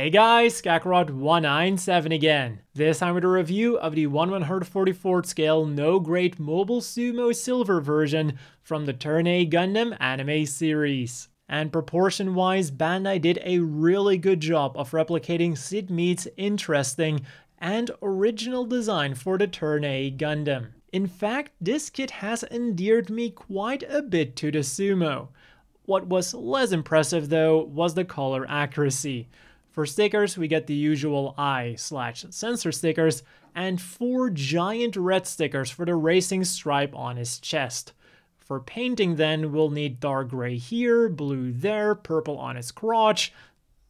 Hey guys, Skakarot197 again. This time with a review of the 1 scale No Great Mobile Sumo Silver version from the Turn A Gundam anime series. And proportion wise, Bandai did a really good job of replicating Sid Meat's interesting and original design for the Turn A Gundam. In fact, this kit has endeared me quite a bit to the Sumo. What was less impressive though was the color accuracy. For stickers, we get the usual eye slash sensor stickers and four giant red stickers for the racing stripe on his chest. For painting then, we'll need dark gray here, blue there, purple on his crotch,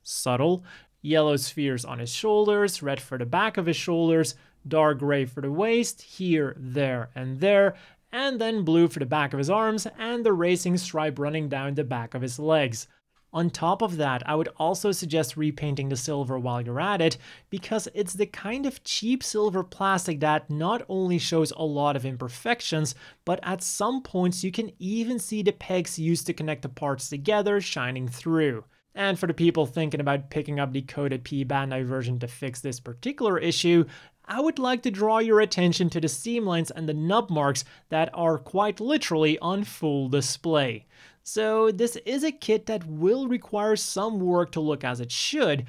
subtle, yellow spheres on his shoulders, red for the back of his shoulders, dark gray for the waist, here, there, and there, and then blue for the back of his arms and the racing stripe running down the back of his legs. On top of that, I would also suggest repainting the silver while you're at it, because it's the kind of cheap silver plastic that not only shows a lot of imperfections, but at some points you can even see the pegs used to connect the parts together shining through. And for the people thinking about picking up the coated P-band version to fix this particular issue, I would like to draw your attention to the seam lines and the nub marks that are quite literally on full display. So this is a kit that will require some work to look as it should,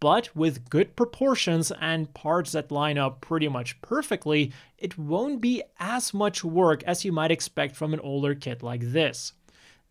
but with good proportions and parts that line up pretty much perfectly, it won't be as much work as you might expect from an older kit like this.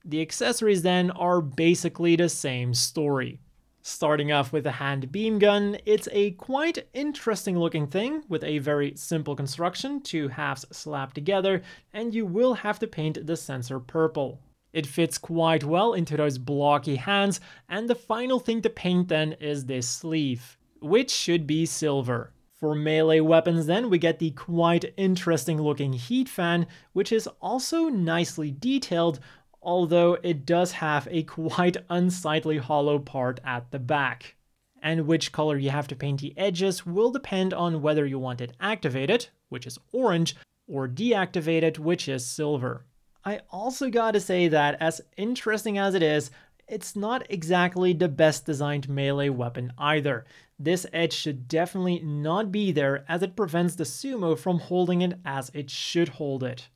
The accessories then are basically the same story. Starting off with the hand beam gun, it's a quite interesting looking thing with a very simple construction, two halves slapped together, and you will have to paint the sensor purple. It fits quite well into those blocky hands, and the final thing to paint then is this sleeve, which should be silver. For melee weapons then, we get the quite interesting looking heat fan, which is also nicely detailed, although it does have a quite unsightly hollow part at the back. And which color you have to paint the edges will depend on whether you want it activated, which is orange, or deactivated, which is silver. I also gotta say that as interesting as it is, it's not exactly the best designed melee weapon either. This edge should definitely not be there as it prevents the sumo from holding it as it should hold it.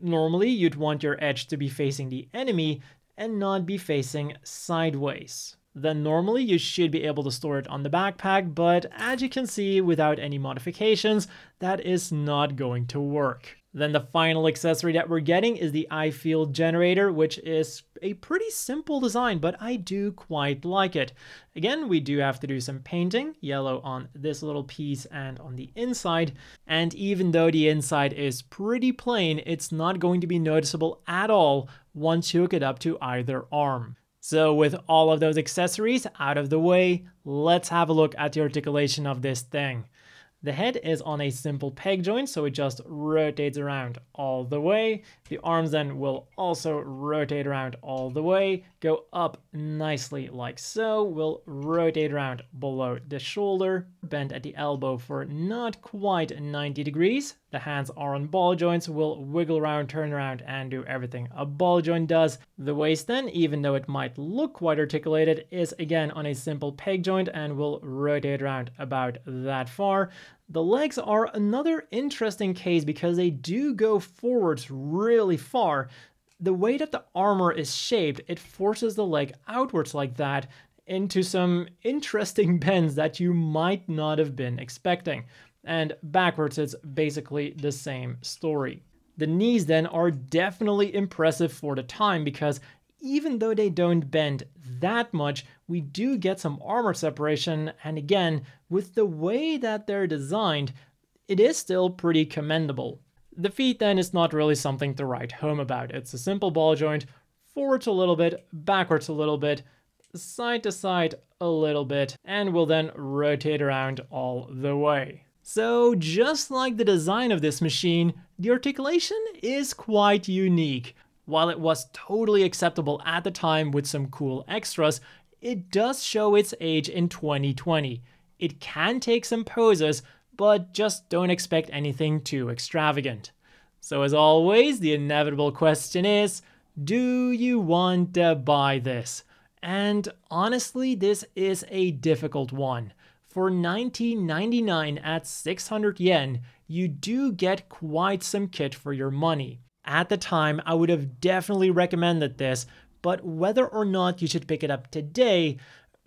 Normally you'd want your edge to be facing the enemy and not be facing sideways. Then normally you should be able to store it on the backpack, but as you can see without any modifications, that is not going to work. Then the final accessory that we're getting is the iField generator, which is a pretty simple design, but I do quite like it. Again, we do have to do some painting, yellow on this little piece and on the inside. And even though the inside is pretty plain, it's not going to be noticeable at all once you hook it up to either arm. So with all of those accessories out of the way, let's have a look at the articulation of this thing. The head is on a simple peg joint, so it just rotates around all the way. The arms then will also rotate around all the way, go up nicely like so, will rotate around below the shoulder, bend at the elbow for not quite 90 degrees. The hands are on ball joints, will wiggle around, turn around, and do everything a ball joint does. The waist then, even though it might look quite articulated, is again on a simple peg joint and will rotate around about that far. The legs are another interesting case because they do go forwards really far. The way that the armor is shaped, it forces the leg outwards like that into some interesting bends that you might not have been expecting. And backwards, it's basically the same story. The knees then are definitely impressive for the time because even though they don't bend that much, we do get some armor separation, and again, with the way that they're designed, it is still pretty commendable. The feet then is not really something to write home about. It's a simple ball joint, forwards a little bit, backwards a little bit, side to side a little bit, and will then rotate around all the way. So just like the design of this machine, the articulation is quite unique. While it was totally acceptable at the time with some cool extras, it does show its age in 2020. It can take some poses, but just don't expect anything too extravagant. So as always, the inevitable question is, do you want to buy this? And honestly, this is a difficult one. For 19.99 at 600 yen, you do get quite some kit for your money. At the time, I would have definitely recommended this but whether or not you should pick it up today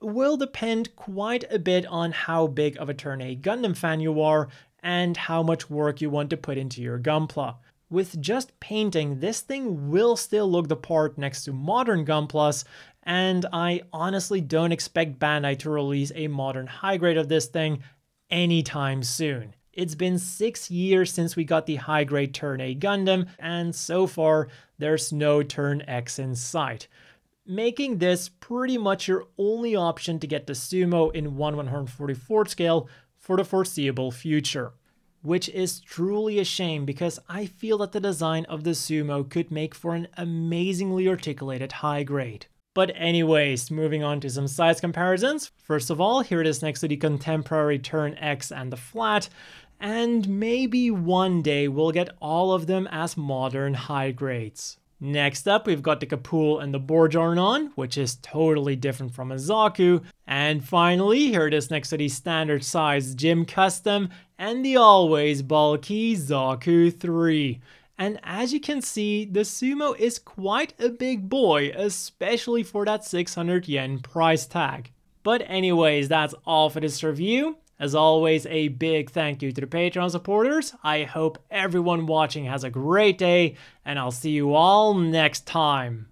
will depend quite a bit on how big of a Turn A Gundam fan you are and how much work you want to put into your Gunpla. With just painting, this thing will still look the part next to modern Gunplas, and I honestly don't expect Bandai to release a modern high grade of this thing anytime soon. It's been six years since we got the high grade Turn A Gundam, and so far, there's no Turn X in sight, making this pretty much your only option to get to Sumo in 1 144 scale for the foreseeable future. Which is truly a shame because I feel that the design of the Sumo could make for an amazingly articulated high grade. But anyways, moving on to some size comparisons. First of all, here it is next to the contemporary Turn X and the flat, and maybe one day we'll get all of them as modern high grades. Next up, we've got the Kapool and the Borjarnon, which is totally different from a Zaku. And finally, here it is next to the standard size Gym Custom and the always bulky Zaku 3. And as you can see, the Sumo is quite a big boy, especially for that 600 yen price tag. But anyways, that's all for this review. As always, a big thank you to the Patreon supporters. I hope everyone watching has a great day, and I'll see you all next time.